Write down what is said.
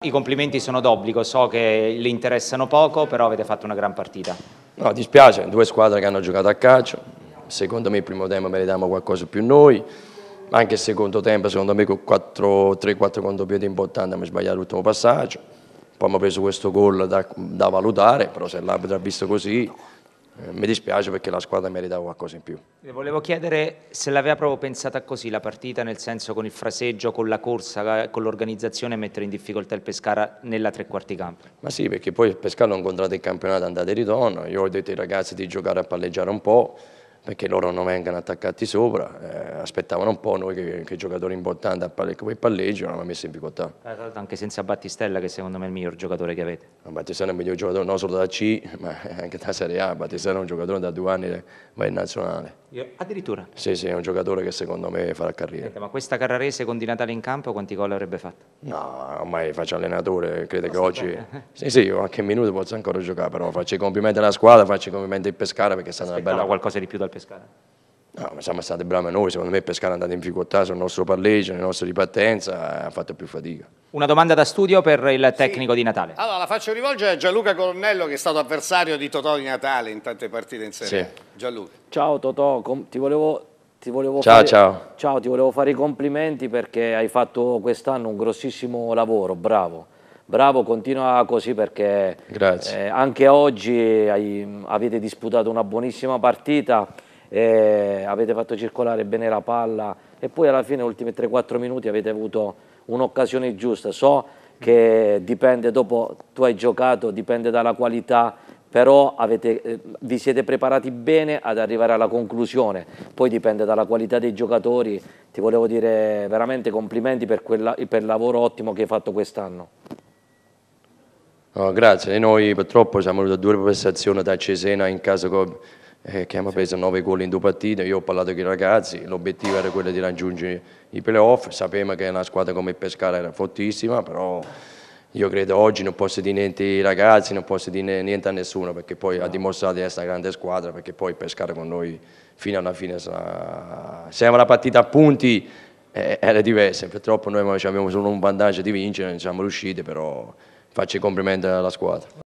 I complimenti sono d'obbligo, so che le interessano poco, però avete fatto una gran partita. No, dispiace, due squadre che hanno giocato a calcio, secondo me il primo tempo meritiamo qualcosa più noi, anche il secondo tempo secondo me con 3-4 contropiedi importanti abbiamo sbagliato l'ultimo passaggio, poi abbiamo preso questo gol da, da valutare, però se l'arbitro ha visto così eh, mi dispiace perché la squadra meritava qualcosa in più. Le volevo chiedere se l'aveva proprio pensata così la partita, nel senso con il fraseggio, con la corsa, eh, con l'organizzazione mettere in difficoltà il Pescara nella tre quarti campo. Ma sì, perché poi il Pescara l'ho incontrato in campionato andata e ritorno, io ho detto ai ragazzi di giocare a palleggiare un po', perché loro non vengano attaccati sopra, eh, aspettavano un po' noi che, che giocatori importanti a palle, come palleggio abbiamo messo in difficoltà. Ah, anche senza Battistella che secondo me è il miglior giocatore che avete. No, Battistella è il miglior giocatore non solo da C ma anche da Serie A, Battistella è un giocatore da due anni va in nazionale. Io, addirittura? Sì, sì, è un giocatore che secondo me farà carriera. Senta, ma questa Carrarese con Di Natale in campo quanti gol avrebbe fatto? No, ormai faccio allenatore, credo no, che oggi... Bene. Sì, sì, qualche minuto posso ancora giocare, però faccio i complimenti alla squadra, faccio i complimenti al Pescara perché è stata una bella... qualcosa di più dal Pescara? No, ma siamo stati bravi noi, secondo me Pescara è andato in difficoltà sul nostro palleggio, nel nostro ripartenza, ha fatto più fatica. Una domanda da studio per il tecnico sì. di Natale. Allora, la faccio rivolgere a Gianluca Cornello che è stato avversario di Totò di Natale in tante partite in Serie sì. Gianluca. Ciao Totò, ti volevo, ti volevo ciao, fare... Ciao. ciao, ti volevo fare i complimenti perché hai fatto quest'anno un grossissimo lavoro, bravo. Bravo, continua così perché eh, anche oggi hai, avete disputato una buonissima partita eh, avete fatto circolare bene la palla e poi alla fine, ultimi 3-4 minuti, avete avuto un'occasione giusta. So che dipende, dopo tu hai giocato, dipende dalla qualità, però avete, eh, vi siete preparati bene ad arrivare alla conclusione, poi dipende dalla qualità dei giocatori, ti volevo dire veramente complimenti per, quella, per il lavoro ottimo che hai fatto quest'anno. Oh, grazie, e noi purtroppo siamo venuti a due prestazioni da Cesena in casa con eh, che hanno preso 9 gol in due partite, io ho parlato con i ragazzi, l'obiettivo era quello di raggiungere i playoff, sapevamo che una squadra come Pescara era fortissima, però io credo oggi non posso dire niente ai ragazzi, non posso dire niente a nessuno, perché poi ha dimostrato di essere una grande squadra, perché poi Pescara con noi fino alla fine sarà... Sembra una partita a punti, eh, era diversa, purtroppo noi abbiamo solo un vantaggio di vincere, non siamo riusciti, però faccio i complimenti alla squadra.